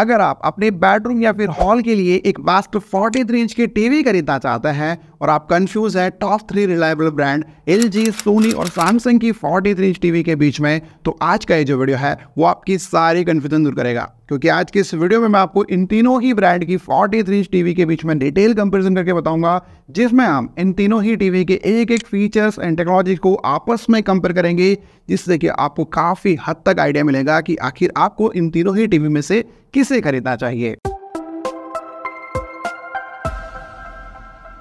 अगर आप अपने बेडरूम या फिर हॉल के लिए एक मास्टर फोर्टी इंच के टीवी खरीदना चाहते हैं और आप कंफ्यूज है top three reliable brand L G Sony और सैमसंग की फोर्टी थ्री टीवी के बीच में तो आज का ये जो वीडियो है वो आपकी सारी कन्फ्यूजन दूर करेगा क्योंकि आज की इस वीडियो में मैं आपको इन तीनों ही ब्रांड की 43 इंच टीवी के बीच में डिटेल कंपेरिजन करके बताऊंगा जिसमें हम इन तीनों ही टीवी के एक एक फीचर्स एंड टेक्नोलॉजी को आपस में कंपेयर करेंगे जिससे कि आपको काफ़ी हद तक आइडिया मिलेगा कि आखिर आपको इन तीनों ही टीवी में से किसे खरीदना चाहिए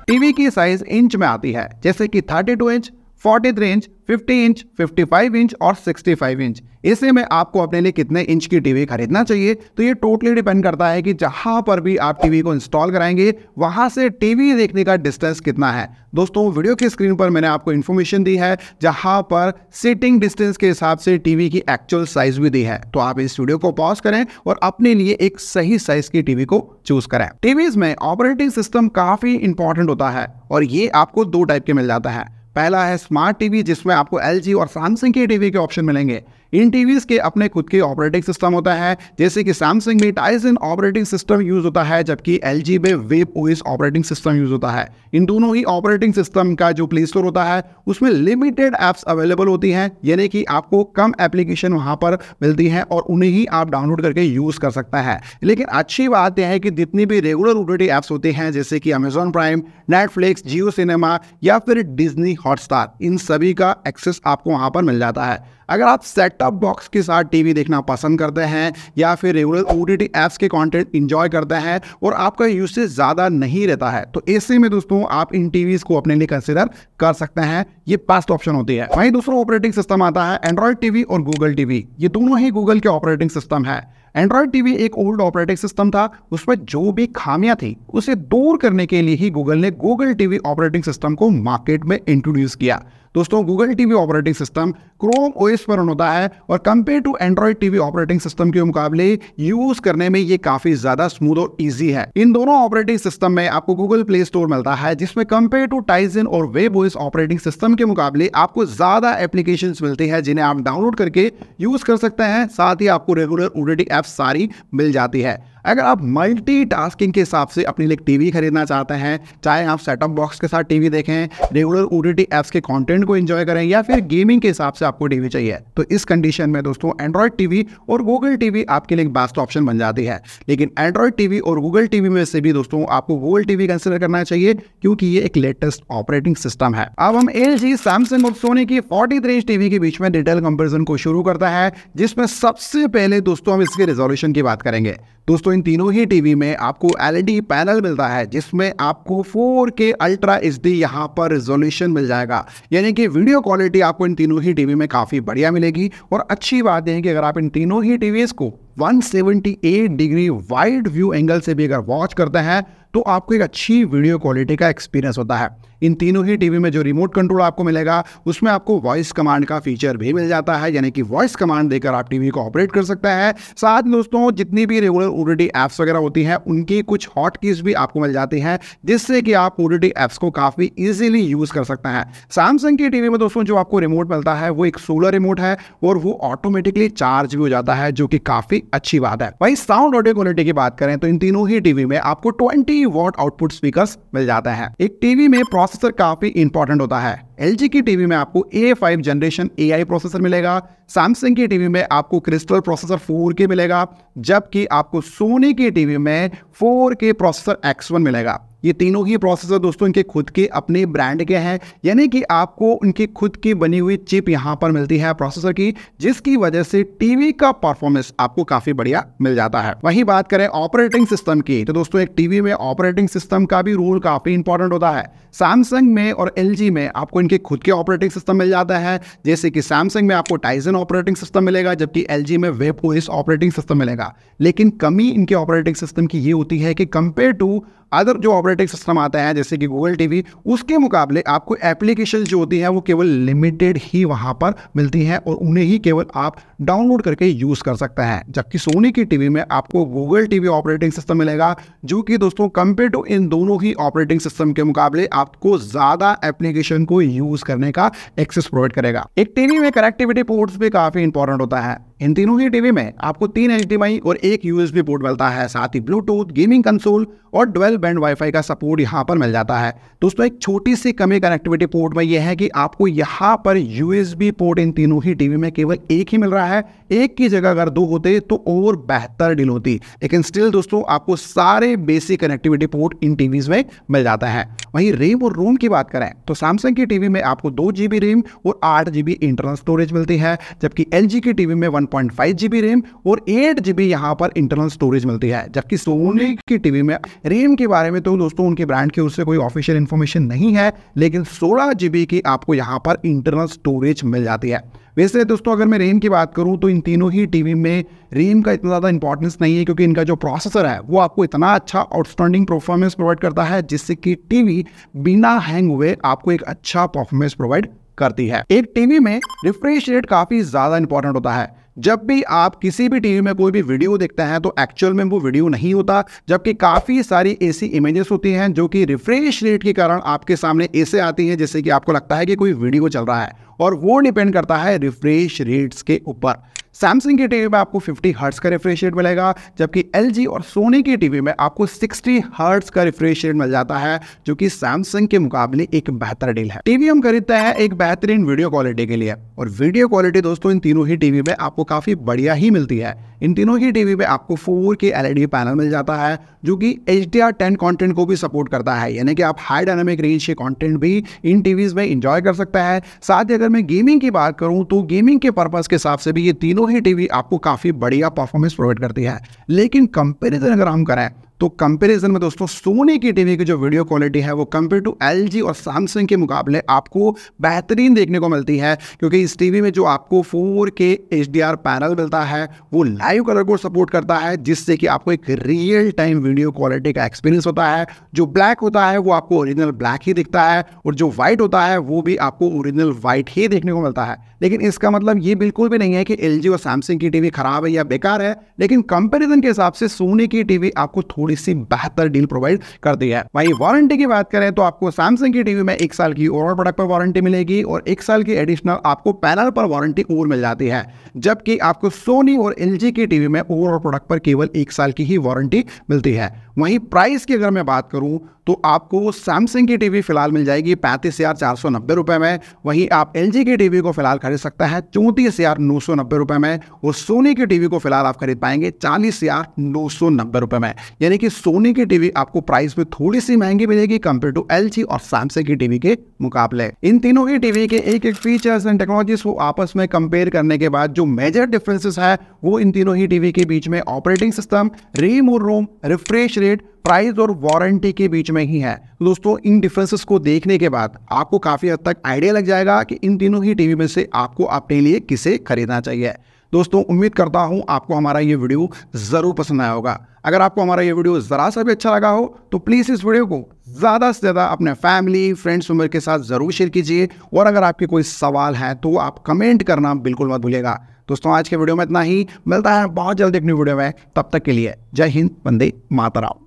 टीवी की साइज इंच में आती है जैसे कि 32 इंच 40 इंच 50 इंच 55 इंच और 65 इंच इससे में आपको अपने लिए कितने इंच की टीवी खरीदना चाहिए तो ये टोटली डिपेंड करता है कि जहाँ पर भी आप टीवी को इंस्टॉल कराएंगे वहाँ से टीवी देखने का डिस्टेंस कितना है दोस्तों वीडियो की स्क्रीन पर मैंने आपको इन्फॉर्मेशन दी है जहाँ पर सिटिंग डिस्टेंस के हिसाब से टीवी की एक्चुअल साइज भी दी है तो आप इस वीडियो को पॉज करें और अपने लिए एक सही साइज की टीवी को चूज करें टीवीज में ऑपरेटिंग सिस्टम काफी इंपॉर्टेंट होता है और ये आपको दो टाइप के मिल जाता है पहला है स्मार्ट टीवी जिसमें आपको एल और सैमसंग के टीवी के ऑप्शन मिलेंगे इन टीवीज के अपने खुद के ऑपरेटिंग सिस्टम होता है जैसे कि सैमसंग में टाइजन ऑपरेटिंग सिस्टम यूज होता है जबकि एल जी में वेब ओइस ऑपरेटिंग सिस्टम यूज होता है इन दोनों ही ऑपरेटिंग सिस्टम का जो प्ले स्टोर होता है उसमें लिमिटेड ऐप्स अवेलेबल होती हैं यानी कि आपको कम एप्लीकेशन वहाँ पर मिलती हैं और उन्हें ही आप डाउनलोड करके यूज़ कर सकता है लेकिन अच्छी बात यह है कि जितनी भी रेगुलर ओटीटी ऐप्स होते हैं जैसे कि Amazon Prime Netflix Jio cinema या फिर डिजनी हॉटस्टार इन सभी का एक्सेस आपको वहाँ पर मिल जाता है अगर आप सेट टॉप बॉक्स के साथ टीवी देखना पसंद करते हैं या फिर रेगुलर ओ टी एप्स के कंटेंट इंजॉय करते हैं और आपका यूसेज ज़्यादा नहीं रहता है तो ऐसे में दोस्तों आप इन टीवीज़ को अपने लिए कंसिडर कर सकते हैं ये बेस्ट ऑप्शन होती है वहीं दूसरा ऑपरेटिंग सिस्टम आता है एंड्रॉयड टीवी और गूगल टीवी ये दोनों ही गूगल के ऑपरेटिंग सिस्टम है एंड्रॉयड टीवी एक ओल्ड ऑपरेटिंग सिस्टम था उसमें जो भी खामियां थी उसे दूर करने के लिए ही गूगल ने गूगल टीवी ऑपरेटिंग सिस्टम को मार्केट में इंट्रोड्यूस किया दोस्तों Google TV operating system Chrome OS पर होता है और compare to Android TV operating system के मुकाबले यूज करने में ये काफी ज्यादा स्मूथ और ईजी है इन दोनों ऑपरेटिंग सिस्टम में आपको गूगल प्ले स्टोर मिलता है जिसमें कंपेयर टू टाइजिन और वेब ओएस ऑपरेटिंग सिस्टम के मुकाबले आपको ज्यादा एप्लीकेशन मिलती है जिन्हें आप डाउनलोड करके यूज कर सकते हैं साथ ही आपको रेगुलर ओडीटी ऐप सारी मिल जाती है अगर आप मल्टीटास्किंग के हिसाब से अपने लिए टीवी खरीदना चाहते हैं चाहे आप सेटअप बॉक्स के साथ टीवी देखें रेगुलर ओ एप्स के कंटेंट को एंजॉय करें या फिर गेमिंग के हिसाब से आपको टीवी चाहिए तो इस कंडीशन में दोस्तों एंड्रॉयड टीवी और गूगल टीवी आपके लिए बेस्ट ऑप्शन बन जाती है लेकिन एंड्रॉयड टीवी और गूगल टीवी में से भी दोस्तों आपको गूगल टीवी कंसिडर करना चाहिए क्योंकि ये एक लेटेस्ट ऑपरेटिंग सिस्टम है अब हम एल जी सैमसंग और सोनी की फोर्टी रेंज टीवी के बीच में डिटेल कंपेरिजन को शुरू करता है जिसमें सबसे पहले दोस्तों हम इसके रेजोल्यूशन की बात करेंगे दोस्तों इन तीनों ही टीवी में आपको एलईडी पैनल मिलता है जिसमें आपको 4K अल्ट्रा एच डी यहाँ पर रिजोल्यूशन मिल जाएगा यानी कि वीडियो क्वालिटी आपको इन तीनों ही टीवी में काफ़ी बढ़िया मिलेगी और अच्छी बात यह है कि अगर आप इन तीनों ही टीवीज़ को 178 डिग्री वाइड व्यू एंगल से भी अगर वॉच करते हैं तो आपको एक अच्छी वीडियो क्वालिटी का एक्सपीरियंस होता है इन तीनों ही टीवी में जो रिमोट कंट्रोल आपको मिलेगा उसमें आपको वॉइस कमांड का फीचर भी मिल जाता है यानी कि वॉइस कमांड देकर आप टीवी को ऑपरेट कर सकते हैं साथ में दोस्तों जितनी भी रेगुलर ओडीटी एप्स वगैरह होती हैं उनकी कुछ हॉट कीज भी आपको मिल जाती हैं जिससे कि आप ओडीटी एप्स को काफ़ी ईजिली यूज़ कर सकते हैं सैमसंग की टीवी में दोस्तों जो आपको रिमोट मिलता है वो एक सोलर रिमोट है और वो ऑटोमेटिकली चार्ज भी हो जाता है जो कि काफ़ी अच्छी बात है वही साउंड ऑडियो क्वालिटी की बात करें तो इन तीनों ही टीवी में आपको ट्वेंटी 80 वॉट आउटपुट स्पीकर्स मिल जाते हैं एक टीवी में प्रोसेसर काफी इंपॉर्टेंट होता है एल की टीवी में आपको A five generation A processor मिलेगा सैमसंग की टीवी में आपको क्रिस्टल प्रोसेसर फोर के मिलेगा जबकि आपको सोनी की टीवी में फोर के प्रोसेसर एक्स मिलेगा ये तीनों ही प्रोसेसर दोस्तों इनके खुद के अपने ब्रांड के हैं यानी कि आपको उनकी खुद की बनी हुई चिप यहाँ पर मिलती है प्रोसेसर की जिसकी वजह से टीवी का परफॉर्मेंस आपको काफ़ी बढ़िया मिल जाता है वही बात करें ऑपरेटिंग सिस्टम की तो दोस्तों एक टीवी में ऑपरेटिंग सिस्टम का भी रोल काफ़ी इंपॉर्टेंट होता है सैमसंग में और एल में आपको इनके खुद के ऑपरेटिंग सिस्टम मिल जाता है जैसे कि सैमसंग में आपको टाइजन ऑपरेटिंग सिस्टम मिलेगा जबकि एल में वेब ऑपरेटिंग सिस्टम मिलेगा लेकिन कमी इनके ऑपरेटिंग सिस्टम की ये होती है कि कंपेयर टू अदर जो ऑपरेटिंग सिस्टम आता है जैसे कि गूगल टीवी उसके मुकाबले आपको एप्लीकेशन जो होती है वो केवल लिमिटेड ही वहाँ पर मिलती हैं और उन्हें ही केवल आप डाउनलोड करके यूज़ कर सकते हैं जबकि सोनी की टीवी में आपको गूगल टीवी ऑपरेटिंग सिस्टम मिलेगा जो कि दोस्तों कंपेयर टू इन दोनों ही ऑपरेटिंग सिस्टम के मुकाबले आपको ज़्यादा एप्लीकेशन को यूज़ करने का एक्सेस प्रोवाइड करेगा एक टीवी में कनेक्टिविटी पोर्ट्स भी काफ़ी इंपॉर्टेंट होता है इन तीनों ही टीवी में आपको तीन एच और एक यूएसबी पोर्ट मिलता है साथ ही ब्लूटूथ गेमिंग कंसोल और ट्वेल्व बैंड वाईफाई का सपोर्ट यहां पर मिल जाता है दोस्तों एक छोटी सी कमी कनेक्टिविटी पोर्ट में यह है कि आपको यहां पर यूएसबी पोर्ट इन तीनों ही टीवी में केवल एक ही मिल रहा है एक की जगह अगर दो होते तो और बेहतर डील होती लेकिन स्टिल दोस्तों आपको सारे बेसिक कनेक्टिविटी पोर्ट इन टीवी में मिल जाता है वहीं रेम और रोम की बात करें तो सैमसंग की टीवी में आपको दो जीबी रेम और आठ जीबी इंटरनल स्टोरेज मिलती है जबकि एल की टीवी में वन वन पॉइंट रैम और एट जी यहाँ पर इंटरनल स्टोरेज मिलती है जबकि सोनी की टीवी में रैम के बारे में तो दोस्तों उनके ब्रांड की ओर से कोई ऑफिशियल इन्फॉर्मेशन नहीं है लेकिन सोलह जी की आपको यहाँ पर इंटरनल स्टोरेज मिल जाती है वैसे दोस्तों अगर मैं रेम की बात करूं तो इन तीनों ही टीवी में रेम का इतना ज़्यादा इंपॉर्टेंस नहीं है क्योंकि इनका जो प्रोसेसर है वो आपको इतना अच्छा आउटस्टैंडिंग परफॉर्मेंस प्रोवाइड करता है जिससे कि टीवी बिना हैंग हुए आपको एक अच्छा परफॉर्मेंस प्रोवाइड करती है एक टीवी में रिफ्रेश रेट काफी ज्यादा इंपॉर्टेंट होता है जब भी आप किसी भी टीवी में कोई भी वीडियो देखते हैं तो एक्चुअल में वो वीडियो नहीं होता जबकि काफ़ी सारी ऐसी इमेजेस होती हैं जो कि रिफ्रेश रेट के कारण आपके सामने ऐसे आती हैं जैसे कि आपको लगता है कि कोई वीडियो चल रहा है और वो डिपेंड करता है रिफ्रेश रेट्स के ऊपर सैमसंग की टीवी में आपको 50 हर्ट्स का रिफ्रेश रेट मिलेगा जबकि एल और सोनी की टीवी में आपको 60 हर्ट्स का रिफ्रेश रेट मिल जाता है जो कि सैमसंग के मुकाबले एक बेहतर डील है टीवी हम खरीदते हैं एक बेहतरीन वीडियो क्वालिटी के लिए और वीडियो क्वालिटी दोस्तों इन तीनों ही टीवी में आपको काफी बढ़िया ही मिलती है इन तीनों ही टीवी में आपको फोर के एलईडी पैनल मिल जाता है जो कि H D R ten content को भी सपोर्ट करता है यानी कि आप हाई डायनामिक रेंज के कॉन्टेंट भी इन टीवीज में इंजॉय कर सकता है साथ ही अगर मैं गेमिंग की बात करूँ तो गेमिंग के पर्पज के हिसाब से भी ये तीनों ही टीवी आपको काफ़ी बढ़िया परफॉर्मेंस प्रोवाइड करती है लेकिन कंपेरिजन अगर हम करें तो कंपैरिजन में दोस्तों सोनी की टीवी की जो वीडियो क्वालिटी है वो कंपेयर टू एल और सैमसंग के मुकाबले आपको बेहतरीन देखने को मिलती है क्योंकि इस टीवी में जो आपको 4K HDR पैनल मिलता है वो लाइव कलर को सपोर्ट करता है जिससे कि आपको एक रियल टाइम वीडियो क्वालिटी का एक्सपीरियंस होता है जो ब्लैक होता है वो आपको ओरिजिनल ब्लैक ही दिखता है और जो व्हाइट होता है वो भी आपको ओरिजिनल व्हाइट ही देखने को मिलता है लेकिन इसका मतलब ये बिल्कुल भी नहीं है कि एल और सैमसंग की टीवी खराब है या बेकार है लेकिन कंपेरिजन के हिसाब से सोने की टीवी आपको थोड़ी थोड़ी सी बेहतर डील प्रोवाइड कर करती है वही वारंटी की बात करें तो आपको सैमसंग की टीवी में एक साल की ओवरऑल प्रोडक्ट पर वारंटी मिलेगी और एक साल की एडिशनल आपको पैनल पर वारंटी और मिल जाती है जबकि आपको सोनी और एल की टीवी में ओवरऑल प्रोडक्ट पर केवल एक साल की ही वारंटी मिलती है वहीं प्राइस की अगर मैं बात करूं तो आपको सैमसंग की टीवी फिलहाल मिल जाएगी पैंतीस हज़ार चार सौ नब्बे रुपये में वहीं आप एल की टीवी को फिलहाल खरीद सकता है चौंतीस हज़ार नौ सौ नब्बे रुपये में और सोनी की टीवी को फिलहाल आप खरीद पाएंगे चालीस हज़ार नौ सौ नब्बे रुपये में यानी यानी कि सोनी की टीवी आपको प्राइस में थोड़ी सी महंगी मिलेगी कंपेयर टू एल और सैमसंग की टीवी के मुकाबले इन तीनों ही टीवी के एक एक फीचर्स एंड टेक्नोलॉजीज को आपस में कंपेयर करने के बाद जो मेजर डिफरेंसेस है वो इन तीनों ही टीवी के बीच में ऑपरेटिंग सिस्टम रीम और रोम रिफ्रेश रेट प्राइस और वारंटी के बीच में ही है दोस्तों इन डिफरेंसेस को देखने के बाद आपको काफ़ी हद तक आइडिया लग जाएगा कि इन तीनों ही टीवी में से आपको अपने लिए किसे खरीदना चाहिए दोस्तों उम्मीद करता हूं आपको हमारा ये वीडियो ज़रूर पसंद आया होगा अगर आपको हमारा ये वीडियो ज़रा सा भी अच्छा लगा हो तो प्लीज़ इस वीडियो को ज़्यादा से ज़्यादा अपने फैमिली फ्रेंड्स उम्र के साथ ज़रूर शेयर कीजिए और अगर आपके कोई सवाल है तो आप कमेंट करना बिल्कुल मत भूलिएगा दोस्तों आज के वीडियो में इतना ही मिलता है बहुत जल्द एक न्यू वीडियो में तब तक के लिए जय हिंद बंदे राम